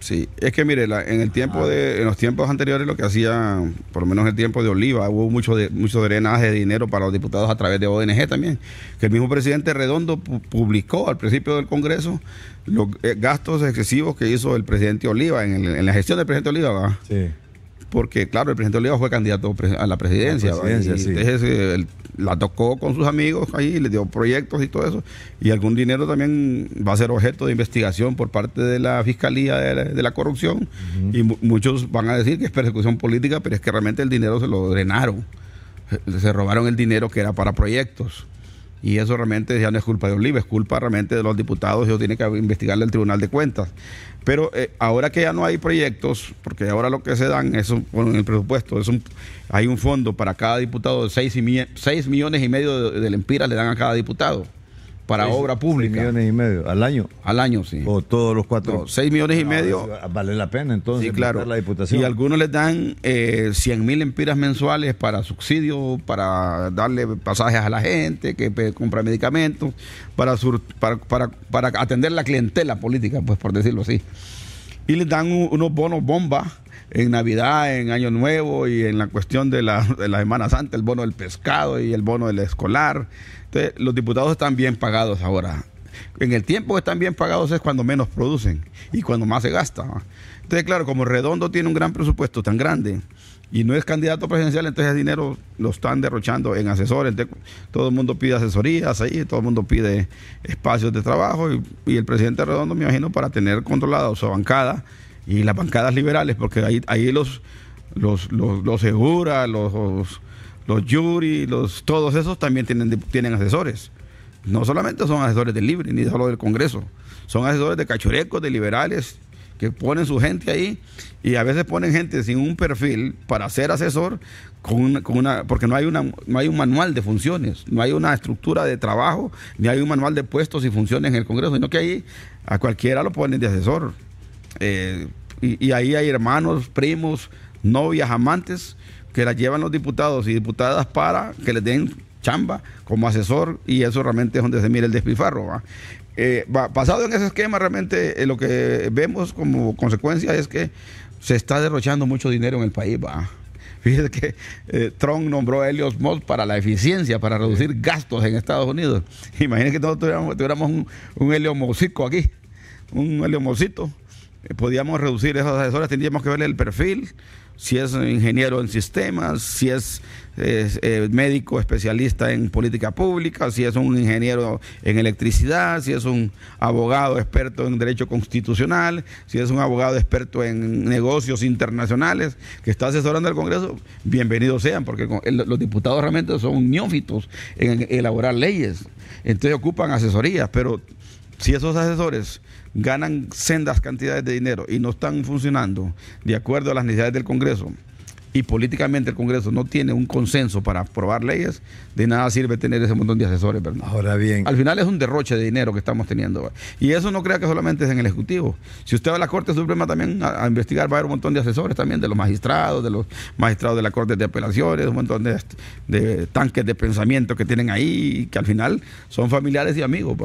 Sí, es que mire, en el tiempo de, en los tiempos anteriores lo que hacía, por lo menos en el tiempo de Oliva, hubo mucho de, mucho drenaje de dinero para los diputados a través de ONG también, que el mismo presidente Redondo publicó al principio del Congreso los eh, gastos excesivos que hizo el presidente Oliva en, la gestión del presidente Oliva, ¿verdad? Sí porque claro, el presidente Oliva fue candidato a la presidencia. presidencia sí. el, la tocó con sus amigos ahí, le dio proyectos y todo eso. Y algún dinero también va a ser objeto de investigación por parte de la Fiscalía de la, Corrupción. Y muchos van a decir que es persecución política, pero es que realmente el dinero se lo drenaron. se robaron el dinero que era para proyectos. Y eso realmente ya no es culpa de Olive, es culpa realmente de los diputados, eso tiene que investigarle el Tribunal de Cuentas. Pero eh, ahora que ya no hay proyectos, porque ahora lo que se dan es un, el presupuesto, es un, hay un fondo para cada diputado de 6, millones y medio de, de le dan a cada diputado para obra pública. 6 millones y medio al año. Al año, sí. O todos los cuatro. 6 millones y ah, medio. Vale la pena entonces. Sí, claro. La diputación. Y algunos les dan eh, 100 mil empiras mensuales para subsidio, para darle pasajes a la gente, que pues, compra medicamentos, para, atender la clientela política, pues por decirlo así. Y les dan unos bonos bomba en Navidad, en Año Nuevo y en la cuestión de la, Semana Santa, el bono del pescado y el bono del escolar. Entonces, los diputados están bien pagados ahora. En el tiempo que están bien pagados es cuando menos producen y cuando más se gasta. Entonces, claro, como Redondo tiene un gran presupuesto tan grande y no es candidato presidencial, entonces el dinero lo están derrochando en asesores. Todo el mundo pide asesorías ahí, todo el mundo pide espacios de trabajo y, y el presidente Redondo, me imagino, para tener controlada su bancada y las bancadas liberales, porque ahí, ahí los, los, los, los Segura, los, los, los, todos esos también tienen, tienen asesores. No solamente son asesores del Libre, ni solo del Congreso, son asesores de cachurecos, de liberales, que ponen su gente ahí y a veces ponen gente sin un perfil para ser asesor con porque no hay una no hay un manual de funciones, no hay una estructura de trabajo, ni hay un manual de puestos y funciones en el Congreso, sino que ahí a cualquiera lo ponen de asesor. Eh, y, ahí hay hermanos, primos, novias, amantes que las llevan los diputados y diputadas para que les den chamba como asesor y eso realmente es donde se mira el despifarro. ¿va? Eh, basado en ese esquema, realmente eh, lo que vemos como consecuencia es que se está derrochando mucho dinero en el país. ¿va? Fíjese que Trump nombró a Helios Moss para la eficiencia, para reducir gastos en Estados Unidos. Imagínense que nosotros tuviéramos, un, Helios aquí, un Helios Mossito eh, podíamos reducir esos asesores, tendríamos que verle el perfil, si es ingeniero en sistemas, si es, eh, médico especialista en política pública, si es un ingeniero en electricidad, si es un abogado experto en derecho constitucional, si es un abogado experto en negocios internacionales que está asesorando al Congreso, bienvenidos sean, porque los diputados realmente son neófitos en elaborar leyes, entonces ocupan asesorías, pero si esos asesores ganan sendas cantidades de dinero y no están funcionando de acuerdo a las necesidades del Congreso, y políticamente el Congreso no tiene un consenso para aprobar leyes, de nada sirve tener ese montón de asesores, ¿verdad? Ahora bien. Al final es un derroche de dinero que estamos teniendo. Y eso no crea que solamente es en el Ejecutivo. Si usted va a la Corte Suprema también a, investigar, va a haber un montón de asesores también, de los magistrados, de los magistrados de la Corte de Apelaciones, un montón de, tanques de pensamiento que tienen ahí, que al final son familiares y amigos.